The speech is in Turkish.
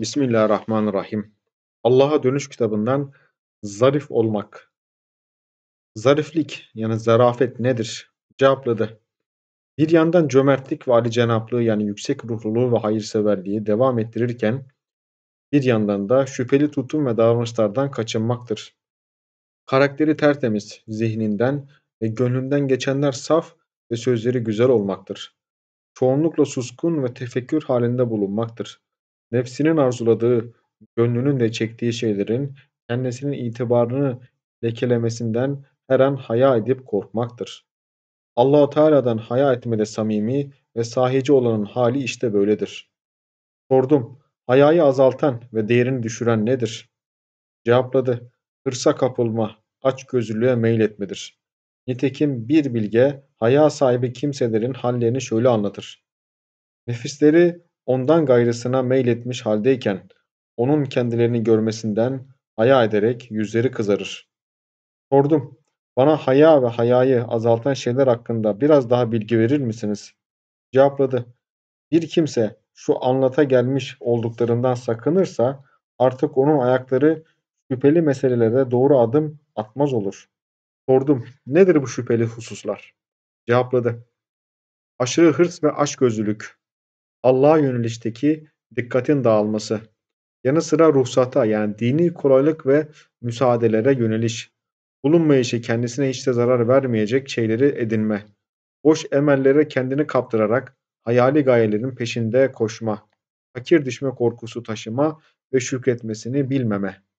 Bismillahirrahmanirrahim. Allah'a Dönüş kitabından zarif olmak. Zariflik yani zarafet nedir? Cevapladı. Bir yandan cömertlik ve Ali Cenaplığı yani yüksek ruhluluğu ve hayırseverliği devam ettirirken bir yandan da şüpheli tutum ve davranışlardan kaçınmaktır. Karakteri tertemiz, zihninden ve gönlünden geçenler saf ve sözleri güzel olmaktır. Çoğunlukla suskun ve tefekkür halinde bulunmaktır. Nefsinin arzuladığı, gönlünün de çektiği şeylerin kendisinin itibarını lekelemesinden her an haya edip korkmaktır. allah Teala'dan haya etmede samimi ve sahici olanın hali işte böyledir. Sordum, hayayı azaltan ve değerini düşüren nedir? Cevapladı, hırsa kapılma, aç açgözlülüğe meyletmedir. Nitekim bir bilge, haya sahibi kimselerin hallerini şöyle anlatır. Nefisleri ondan gayrısına meyletmiş haldeyken onun kendilerini görmesinden haya ederek yüzleri kızarır. Sordum, bana haya ve hayayı azaltan şeyler hakkında biraz daha bilgi verir misiniz? Cevapladı, bir kimse şu anlata gelmiş olduklarından sakınırsa artık onun ayakları şüpheli meselelere doğru adım atmaz olur. Sordum, nedir bu şüpheli hususlar? Cevapladı, aşırı hırs ve açgözlülük, Allah'a yönelişteki dikkatin dağılması. Yanı sıra ruhsata yani dini kolaylık ve müsaadelere yöneliş. Bulunmayışı kendisine hiç de zarar vermeyecek şeyleri edinme. Boş emellere kendini kaptırarak hayali gayelerin peşinde koşma. Fakir düşme korkusu taşıma ve şükretmesini bilmeme.